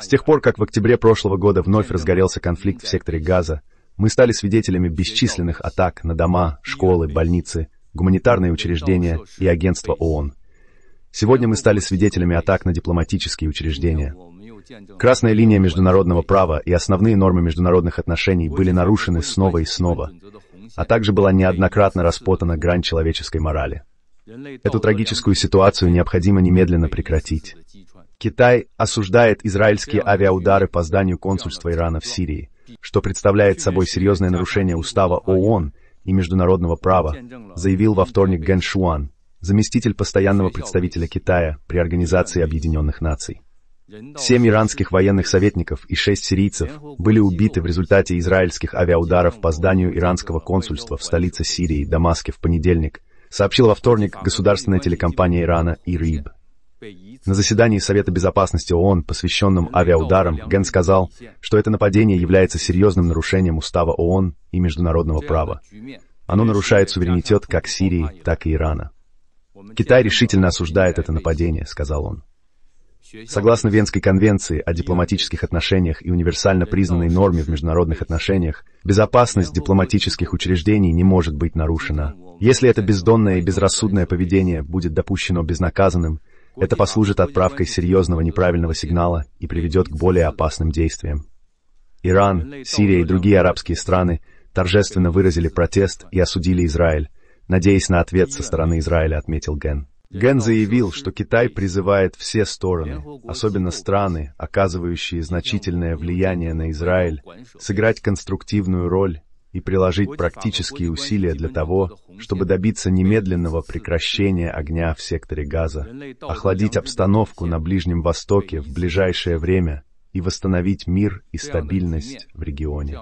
С тех пор, как в октябре прошлого года вновь разгорелся конфликт в секторе Газа, мы стали свидетелями бесчисленных атак на дома, школы, больницы, гуманитарные учреждения и агентства ООН. Сегодня мы стали свидетелями атак на дипломатические учреждения. Красная линия международного права и основные нормы международных отношений были нарушены снова и снова, а также была неоднократно распотана грань человеческой морали. Эту трагическую ситуацию необходимо немедленно прекратить. Китай осуждает израильские авиаудары по зданию консульства Ирана в Сирии, что представляет собой серьезное нарушение устава ООН и международного права, заявил во вторник Ген Шуан, заместитель постоянного представителя Китая при Организации Объединенных Наций. Семь иранских военных советников и шесть сирийцев были убиты в результате израильских авиаударов по зданию иранского консульства в столице Сирии, Дамаске, в понедельник, сообщил во вторник государственная телекомпания Ирана ИРИБ. На заседании Совета Безопасности ООН, посвященном авиаударам, Ген сказал, что это нападение является серьезным нарушением устава ООН и международного права. Оно нарушает суверенитет как Сирии, так и Ирана. Китай решительно осуждает это нападение, сказал он. Согласно Венской конвенции о дипломатических отношениях и универсально признанной норме в международных отношениях, безопасность дипломатических учреждений не может быть нарушена. Если это бездонное и безрассудное поведение будет допущено безнаказанным, это послужит отправкой серьезного неправильного сигнала и приведет к более опасным действиям. Иран, Сирия и другие арабские страны торжественно выразили протест и осудили Израиль, надеясь на ответ со стороны Израиля, отметил Ген. Ген заявил, что Китай призывает все стороны, особенно страны, оказывающие значительное влияние на Израиль, сыграть конструктивную роль и приложить практические усилия для того, чтобы добиться немедленного прекращения огня в секторе Газа, охладить обстановку на Ближнем Востоке в ближайшее время и восстановить мир и стабильность в регионе.